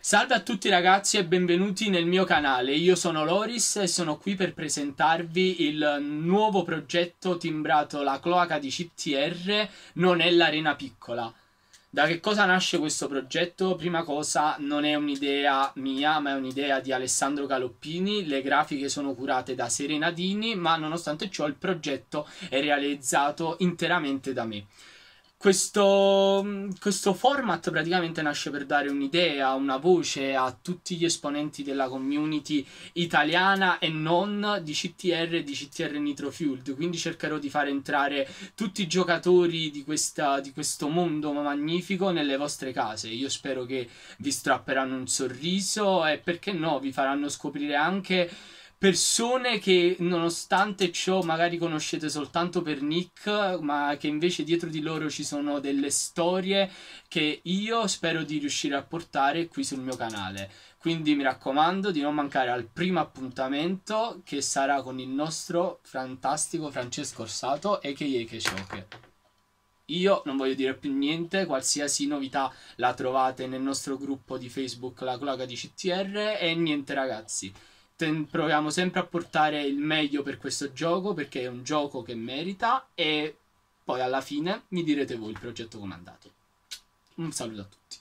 Salve a tutti ragazzi e benvenuti nel mio canale, io sono Loris e sono qui per presentarvi il nuovo progetto timbrato La cloaca di CTR non è l'arena piccola. Da che cosa nasce questo progetto? Prima cosa non è un'idea mia ma è un'idea di Alessandro Galoppini, le grafiche sono curate da Serena Dini ma nonostante ciò il progetto è realizzato interamente da me. Questo, mm, questo, format praticamente nasce per dare un'idea, una voce a tutti gli esponenti della community italiana e non di CTR e di CTR Nitro Fueled. Quindi cercherò di far entrare tutti i giocatori di, questa, di questo mondo magnifico nelle vostre case. Io spero che vi strapperanno un sorriso e perché no, vi faranno scoprire anche persone che nonostante ciò magari conoscete soltanto per Nick, ma che invece dietro di loro ci sono delle storie che io spero di riuscire a portare qui sul mio canale. Quindi mi raccomando di non mancare al primo appuntamento che sarà con il nostro fantastico Francesco Orsato e che a.k.a. che Io non voglio dire più niente, qualsiasi novità la trovate nel nostro gruppo di Facebook La Cloaca di CTR e niente ragazzi ten- proviamo sempre a portare il meglio per questo gioco perché è un gioco che merita e poi alla fine mi direte voi il progetto com'è andato. Un saluto a tutti.